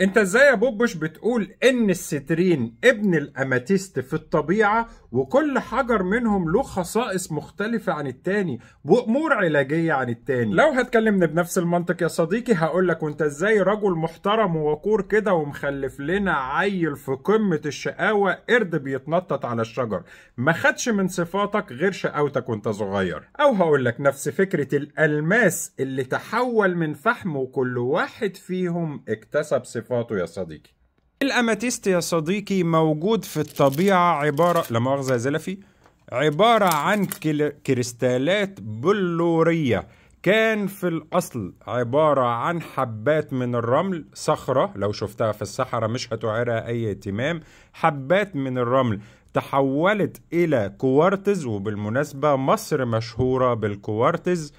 انت ازاي يا بوبوش بتقول ان السترين ابن الاماتيست في الطبيعه وكل حجر منهم له خصائص مختلفه عن التاني وامور علاجيه عن التاني لو هتكلمني بنفس المنطق يا صديقي هقولك وانت ازاي رجل محترم ووقور كده ومخلف لنا عيل في قمه الشقاوه قرد بيتنطط على الشجر ما خدش من صفاتك غير شقاوتك وانت صغير او هقولك نفس فكره الالماس اللي تحول من فحم وكل واحد فيهم اكتسب صفاتك صفاته يا صديقي الأماتيست يا صديقي موجود في الطبيعة عبارة لا مؤاخذة يا زلفي عبارة عن كريستالات بلورية كان في الأصل عبارة عن حبات من الرمل صخرة لو شفتها في الصحراء مش هتعيرها أي اهتمام حبات من الرمل تحولت إلى كوارتز وبالمناسبة مصر مشهورة بالكوارتز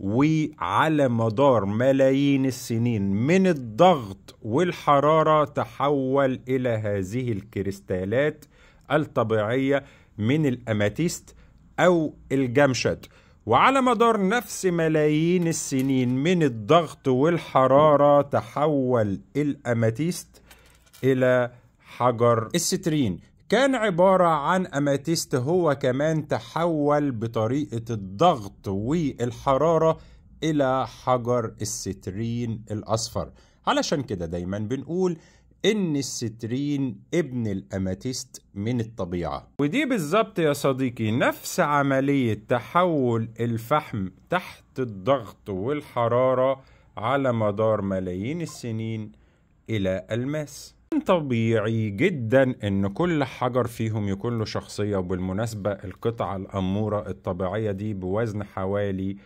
وعلى مدار ملايين السنين من الضغط والحرارة تحول إلى هذه الكريستالات الطبيعية من الأماتيست أو الجمشد وعلى مدار نفس ملايين السنين من الضغط والحرارة تحول الأماتيست إلى حجر السترين كان عبارة عن أماتيست هو كمان تحول بطريقة الضغط والحرارة إلى حجر السترين الأصفر علشان كده دايما بنقول إن السترين ابن الأماتيست من الطبيعة ودي بالظبط يا صديقي نفس عملية تحول الفحم تحت الضغط والحرارة على مدار ملايين السنين إلى ألماس طبيعي جدا ان كل حجر فيهم يكون له شخصية وبالمناسبة القطعة الأمورة الطبيعية دي بوزن حوالي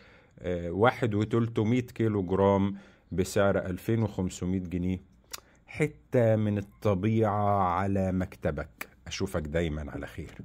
آه، واحد وتلتمية كيلو جرام بسعر وخمسمائة جنيه حتة من الطبيعة على مكتبك أشوفك دايما على خير